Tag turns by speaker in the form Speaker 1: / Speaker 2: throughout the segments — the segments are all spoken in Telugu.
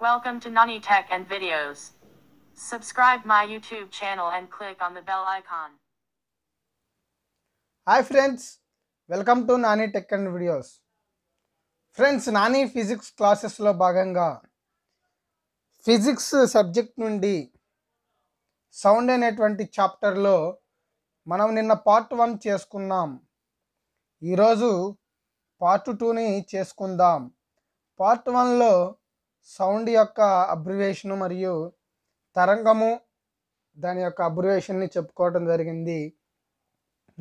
Speaker 1: Welcome to Nani Tech and Videos. Subscribe my YouTube channel and click on the bell icon. Hi friends welcome to Nani tech and videos friends Nani physics క్లాసెస్లో భాగంగా ఫిజిక్స్ సబ్జెక్ట్ నుండి సౌండ్ అనేటువంటి చాప్టర్లో మనం నిన్న పార్ట్ వన్ చేసుకున్నాం ఈరోజు పార్ట్ టూని చేసుకుందాం పార్ట్ వన్లో సౌండ్ యొక్క అబ్రివేషను మరియు తరంగము దాని యొక్క అబ్రివేషన్ని చెప్పుకోవటం జరిగింది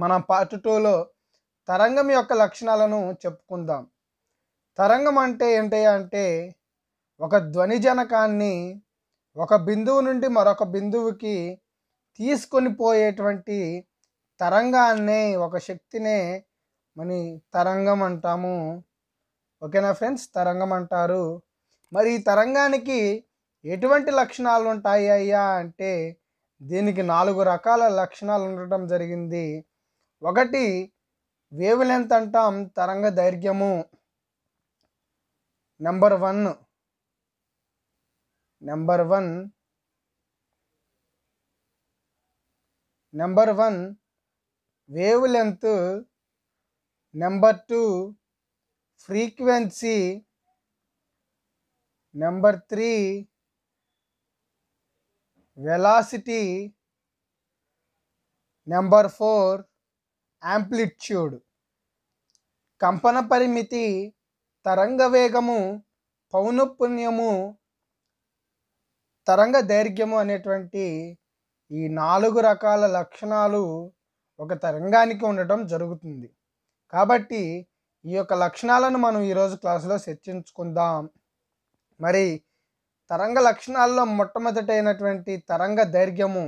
Speaker 1: మనం పార్ట్ టూలో తరంగం యొక్క లక్షణాలను చెప్పుకుందాం తరంగం అంటే ఏంటి అంటే ఒక ధ్వనిజనకాన్ని ఒక బిందువు నుండి మరొక బిందువుకి తీసుకొని పోయేటువంటి తరంగాన్ని ఒక శక్తినే మన తరంగం అంటాము ఓకేనా ఫ్రెండ్స్ తరంగం అంటారు మరి ఈ తరంగానికి ఎటువంటి లక్షణాలు ఉంటాయి అయ్యా అంటే దీనికి నాలుగు రకాల లక్షణాలు ఉండటం జరిగింది ఒకటి వేవ్ లెంత్ అంటాం తరంగ దైర్ఘ్యము number one number one number one wavelength number two frequency number three velocity number four amplitude కంపన పరిమితి తరంగ వేగము పౌనఃపుణ్యము తరంగ దైర్ఘ్యము అనేటువంటి ఈ నాలుగు రకాల లక్షణాలు ఒక తరంగానికి ఉండటం జరుగుతుంది కాబట్టి ఈ యొక్క లక్షణాలను మనం ఈరోజు క్లాసులో చర్చించుకుందాం మరి తరంగ లక్షణాల్లో మొట్టమొదటైనటువంటి తరంగ దైర్ఘ్యము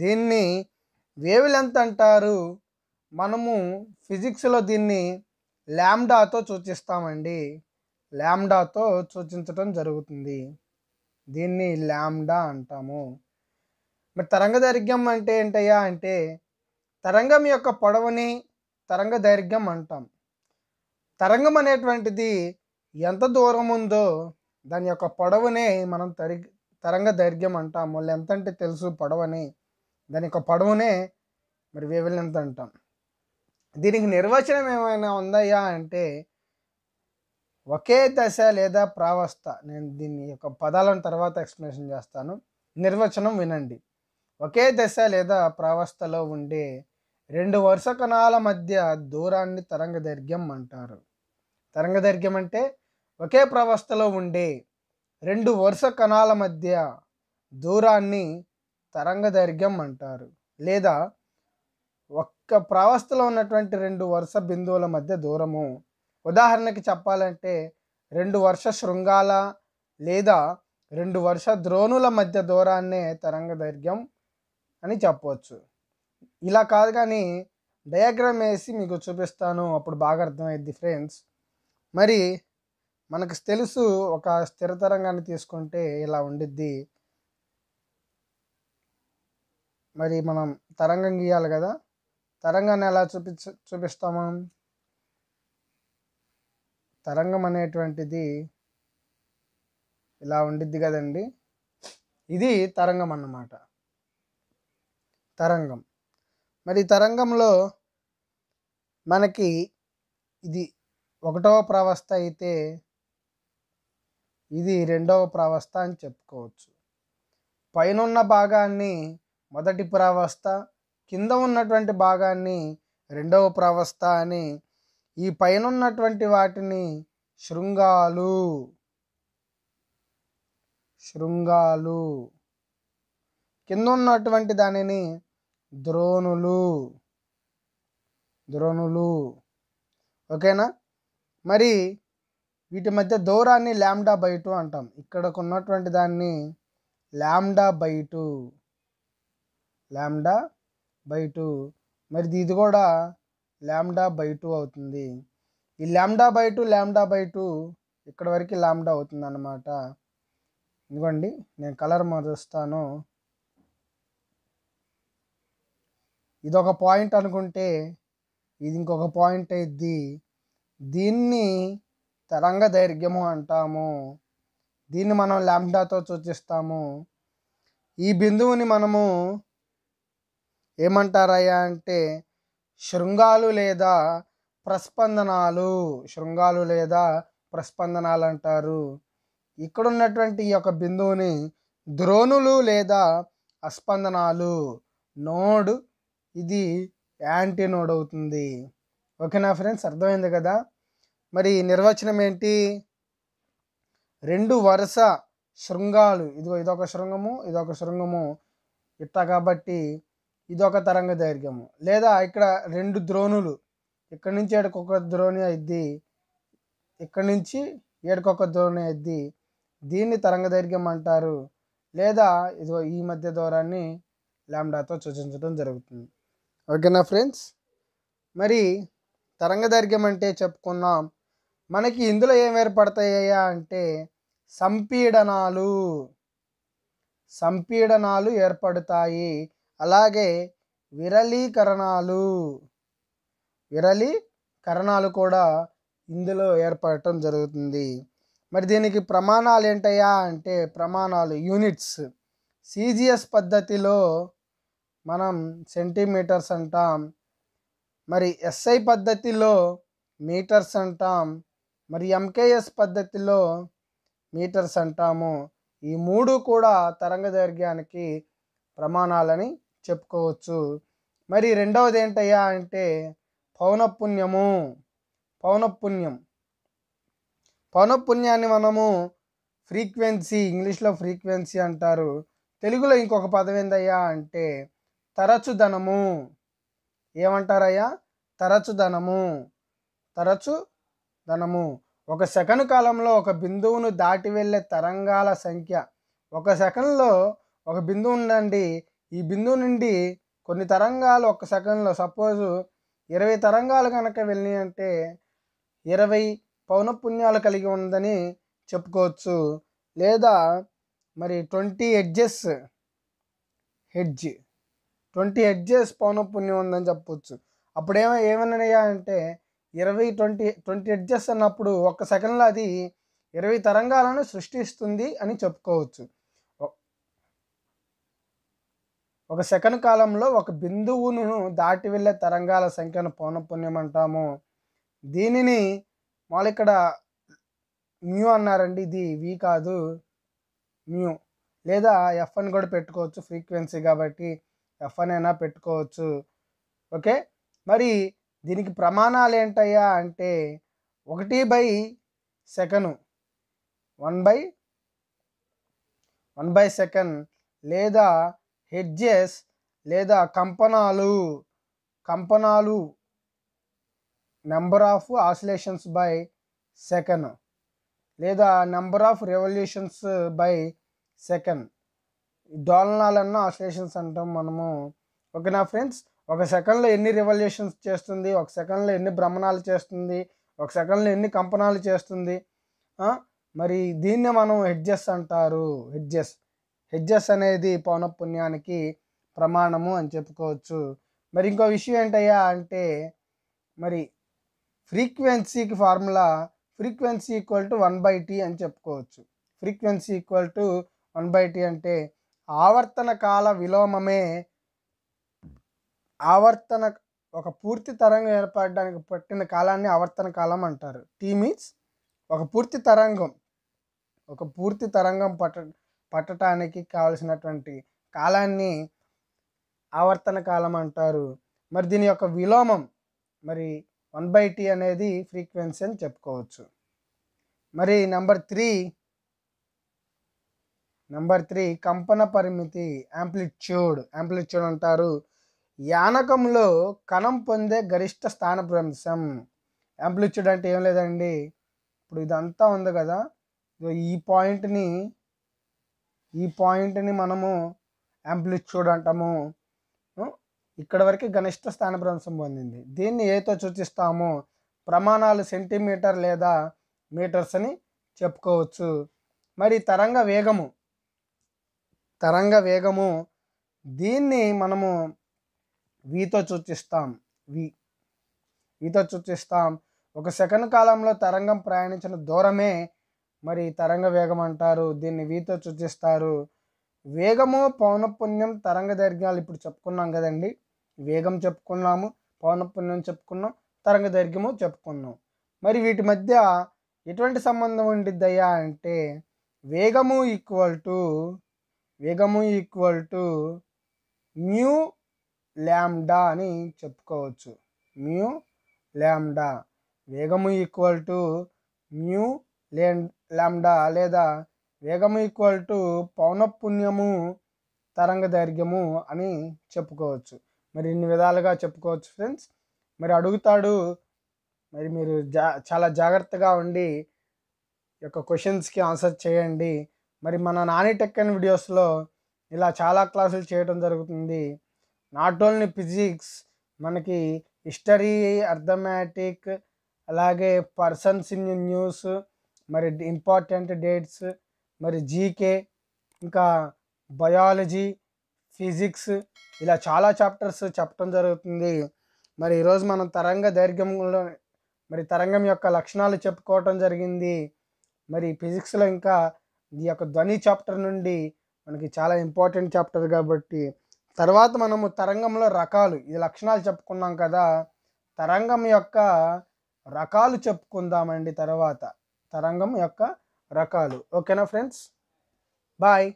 Speaker 1: దీన్ని వేవ్ లెంత్ అంటారు మనము ఫిజిక్స్లో దీన్ని ల్యాండాతో సూచిస్తామండి ల్యాండాతో సూచించటం జరుగుతుంది దీన్ని ల్యాండా అంటాము మరి తరంగ దైర్ఘ్యం అంటే ఏంటయ్యా అంటే తరంగం యొక్క పొడవుని తరంగ దైర్ఘ్యం అంటాం తరంగం అనేటువంటిది ఎంత దూరం ఉందో దాని యొక్క పొడవునే మనం తరి తరంగ దైర్ఘ్యం అంటాము వాళ్ళు అంటే తెలుసు పొడవని దాని యొక్క పొడవునే మరి వేవ్ ఎంత అంటాం దీనికి నిర్వచనం ఏమైనా ఉందయ్యా అంటే ఒకే దశ లేదా ప్రావస్థ నేను దీని యొక్క పదాలను తర్వాత ఎక్స్ప్లెనేషన్ చేస్తాను నిర్వచనం వినండి ఒకే దశ లేదా ప్రావస్థలో ఉండే రెండు వరుస కణాల మధ్య దూరాన్ని తరంగదైర్ఘ్యం అంటారు తరంగదైర్ఘ్యం అంటే ఒకే ప్రవస్థలో ఉండే రెండు వరుస కణాల మధ్య దూరాన్ని తరంగదైర్ఘ్యం అంటారు లేదా ఒక్క ప్రవస్థలో ఉన్నటువంటి రెండు వరుస బిందువుల మధ్య దూరము ఉదాహరణకి చెప్పాలంటే రెండు వర్ష శృంగాల లేదా రెండు వర్ష ద్రోణుల మధ్య దూరాన్నే తరంగదైర్ఘ్యం అని చెప్పవచ్చు ఇలా కాదు కానీ డయాగ్రామ్ వేసి మీకు చూపిస్తాను అప్పుడు బాగా అర్థమైద్ది ఫ్రెండ్స్ మరి మనకు తెలుసు ఒక స్థిర తరంగాన్ని తీసుకుంటే ఇలా ఉండిద్ది మరి మనం తరంగం గీయాలి కదా తరంగాన్ని ఎలా చూపించ చూపిస్తాము తరంగం అనేటువంటిది ఇలా ఉండిద్ది కదండి ఇది తరంగం అన్నమాట తరంగం మరి తరంగంలో మనకి ఇది ఒకటవ ప్రవస్థ అయితే ఇది రెండవ ప్రావస్థ అని చెప్పుకోవచ్చు పైనున్న భాగాన్ని మొదటి ప్రావస్థ కింద ఉన్నటువంటి భాగాన్ని రెండవ ప్రావస్థ అని ఈ పైన ఉన్నటువంటి వాటిని శృంగాలు శృంగాలు కింద ఉన్నటువంటి దానిని ద్రోణులు ద్రోణులు ఓకేనా మరి వీటి మధ్య దూరాన్ని ల్యామ్డా బై టూ అంటాం ఇక్కడకు ఉన్నటువంటి దాన్ని lambda by two lambda by two మరి ఇది కూడా ల్యాండా బై టూ అవుతుంది ఈ lambda by two lambda by two ఇక్కడ వరకు ల్యాండా అవుతుంది అన్నమాట ఇదిగోండి నేను కలర్ మారుస్తాను ఇది ఒక పాయింట్ అనుకుంటే ఇది ఇంకొక పాయింట్ అయింది దీన్ని తరంగ దైర్ఘ్యము అంటాము దీన్ని మనం ల్యాండాతో సూచిస్తాము ఈ బిందువుని మనము ఏమంటారయ్యా అంటే శృంగాలు లేదా ప్రస్పందనాలు శృంగాలు లేదా ప్రస్పందనాలు అంటారు ఇక్కడ ఉన్నటువంటి ఈ యొక్క బిందువుని ద్రోణులు లేదా అస్పందనాలు నోడ్ ఇది యాంటీ నోడ్ అవుతుంది ఓకేనా ఫ్రెండ్స్ అర్థమైంది కదా మరి నిర్వచనం ఏంటి రెండు వరుస శృంగాలు ఇదిగో ఇదొక శృంగము ఇదొక శృంగము ఇట్ట కాబట్టి ఇదొక తరంగ దైర్ఘ్యము లేదా ఇక్కడ రెండు ద్రోణులు ఇక్కడ నుంచి ఏడుకొక ద్రోణి అయింది ఇక్కడ నుంచి ఏడుకొక ద్రోణి అయింది దీన్ని తరంగ దైర్ఘ్యం అంటారు లేదా ఇదిగో ఈ మధ్య దూరాన్ని ల్యాండాతో సూచించడం జరుగుతుంది ఓకేనా ఫ్రెండ్స్ మరి తరంగ దైర్ఘ్యం అంటే చెప్పుకున్నాం మనకి ఇందులో ఏం ఏర్పడతాయ్యా అంటే సంపీడనాలు సంపీడనాలు ఏర్పడతాయి అలాగే విరళీకరణాలు విరళీకరణాలు కూడా ఇందులో ఏర్పడటం జరుగుతుంది మరి దీనికి ప్రమాణాలు ఏంటయ్యా అంటే ప్రమాణాలు యూనిట్స్ సీజీఎస్ పద్ధతిలో మనం సెంటీమీటర్స్ అంటాం మరి ఎస్ఐ పద్ధతిలో మీటర్స్ అంటాం మరి ఎంకేఎస్ పద్ధతిలో మీటర్స్ అంటాము ఈ మూడు కూడా తరంగ దైర్ఘ్యానికి ప్రమాణాలని చెప్పుకోవచ్చు మరి రెండవది ఏంటయ్యా అంటే పౌనఃపుణ్యము పౌనఃపుణ్యం పౌనఃపుణ్యాన్ని మనము ఫ్రీక్వెన్సీ ఇంగ్లీష్లో ఫ్రీక్వెన్సీ అంటారు తెలుగులో ఇంకొక పదం ఏందయ్యా అంటే తరచుదనము ఏమంటారయ్యా తరచుదనము తరచు ధనము ఒక సెకండ్ కాలంలో ఒక బిందువును దాటి వెళ్ళే తరంగాల సంఖ్య ఒక సెకండ్లో ఒక బిందువు ఉండండి ఈ బిందువు నుండి కొన్ని తరంగాలు ఒక సెకండ్లో సపోజు ఇరవై తరంగాలు కనుక వెళ్ళి అంటే ఇరవై పౌనఃపుణ్యాలు కలిగి ఉందని చెప్పుకోవచ్చు లేదా మరి twenty hertz hertz twenty hertz పౌనఃపుణ్యం ఉందని చెప్పవచ్చు అప్పుడేమో ఏమన్నాయా అంటే ఇరవై ట్వంటీ ట్వంటీ ఎడ్జెస్ అన్నప్పుడు ఒక సెకండ్లో అది ఇరవై తరంగాలను సృష్టిస్తుంది అని చెప్పుకోవచ్చు ఒక సెకండ్ కాలంలో ఒక బిందువును దాటి వెళ్ళే తరంగాల సంఖ్యను పౌనపుణ్యం అంటాము దీనిని మళ్ళీ ఇక్కడ మ్యూ అన్నారండి ఇది వి కాదు మ్యూ లేదా ఎఫ్ అని కూడా పెట్టుకోవచ్చు ఫ్రీక్వెన్సీ కాబట్టి ఎఫ్ అని అయినా పెట్టుకోవచ్చు ఓకే మరి దీనికి ప్రమాణాలు ఏంటయ్యా అంటే ఒకటి by second one by one by second లేదా హెడ్జెస్ లేదా కంపనాలు కంపనాలు number of oscillations by second లేదా number of revolutions by second డోలనాలన్న ఆసిలేషన్స్ అంటాం మనము ఓకేనా ఫ్రెండ్స్ ఒక సెకండ్లో ఎన్ని రివల్యూషన్స్ చేస్తుంది ఒక సెకండ్లో ఎన్ని భ్రమణాలు చేస్తుంది ఒక సెకండ్లో ఎన్ని కంపనాలు చేస్తుంది మరి దీన్నే మనం హెడ్జెస్ అంటారు హెడ్జెస్ హెడ్జెస్ అనేది పౌనఃపుణ్యానికి ప్రమాణము అని చెప్పుకోవచ్చు మరి ఇంకో విషయం ఏంటయ్యా అంటే మరి ఫ్రీక్వెన్సీకి formula frequency equal to one by T అని చెప్పుకోవచ్చు frequency equal to one by T అంటే ఆవర్తన కాల విలోమమే ఆవర్తన ఒక పూర్తి తరంగం ఏర్పడడానికి పట్టిన కాలాన్ని ఆవర్తన కాలం అంటారు టీ మీన్స్ ఒక పూర్తి తరంగం ఒక పూర్తి తరంగం పట్ట పట్టడానికి కావలసినటువంటి కాలాన్ని ఆవర్తన కాలం అంటారు మరి దీని యొక్క విలోమం మరి వన్ బై టీ అనేది ఫ్రీక్వెన్సీ అని చెప్పుకోవచ్చు మరి నెంబర్ త్రీ నెంబర్ త్రీ కంపన పరిమితి యాంప్లిట్యూడ్ యాంప్లిట్యూడ్ అంటారు యానకంలో కణం పొందే గరిష్ట స్థానభ్రంశం యాంప్లిట్యూడ్ అంటే ఏం లేదండి ఇప్పుడు ఇదంతా ఉంది కదా ఈ పాయింట్ని ఈ పాయింట్ని మనము యాంప్లిట్యూడ్ అంటాము ఇక్కడ వరకు గనిష్ట స్థానభ్రంశం పొందింది దీన్ని ఏతో సూచిస్తాము ప్రమాణాలు సెంటీమీటర్ లేదా మీటర్స్ అని చెప్పుకోవచ్చు మరి తరంగ వేగము తరంగ వేగము దీన్ని మనము వీతో సూచిస్తాం వి వీతో సూచిస్తాం ఒక సెకండ్ కాలంలో తరంగం ప్రయాణించిన దూరమే మరి తరంగ వేగం అంటారు దీన్ని వీతో సూచిస్తారు వేగము పౌనఃపుణ్యం తరంగ దైర్ఘ్యాలు ఇప్పుడు చెప్పుకున్నాం కదండి వేగం చెప్పుకున్నాము పౌనఃపుణ్యం చెప్పుకున్నాం తరంగ దైర్ఘ్యము చెప్పుకున్నాం మరి వీటి మధ్య ఎటువంటి సంబంధం ఉండిద్దయ్యా అంటే వేగము ఈక్వల్ టు వేగము ఈక్వల్ టు మ్యూ ల్యాండా అని చెప్పుకోవచ్చు మ్యూ ల్యాండా వేగము ఈక్వల్ టు మ్యూ ల్యాండా లేదా వేగము ఈక్వల్ టు పౌనఃపుణ్యము తరంగ దైర్ఘ్యము అని చెప్పుకోవచ్చు మరి ఇన్ని విధాలుగా చెప్పుకోవచ్చు ఫ్రెండ్స్ మరి అడుగుతాడు మరి మీరు జా చాలా జాగ్రత్తగా ఉండి యొక్క క్వశ్చన్స్కి ఆన్సర్ చేయండి మరి మన నాని టెక్కన్ వీడియోస్లో ఇలా చాలా క్లాసులు చేయడం జరుగుతుంది నాట్ ఓన్లీ ఫిజిక్స్ మనకి హిస్టరీ అర్థమాటిక్ అలాగే పర్సన్స్ ఇన్ న్యూస్ మరి ఇంపార్టెంట్ డేట్స్ మరి జీకే ఇంకా బయాలజీ ఫిజిక్స్ ఇలా చాలా చాప్టర్స్ చెప్పడం జరుగుతుంది మరి ఈరోజు మనం తరంగ దైర్ఘ్యంలో మరి తరంగం యొక్క లక్షణాలు చెప్పుకోవటం జరిగింది మరి ఫిజిక్స్లో ఇంకా ఈ యొక్క ధ్వని చాప్టర్ నుండి మనకి చాలా ఇంపార్టెంట్ చాప్టర్ కాబట్టి తర్వాత మనము తరంగంలో రకాలు ఈ లక్షణాలు చెప్పుకున్నాం కదా తరంగం యొక్క రకాలు చెప్పుకుందామండి తర్వాత తరంగం యొక్క రకాలు ఓకేనా ఫ్రెండ్స్ బాయ్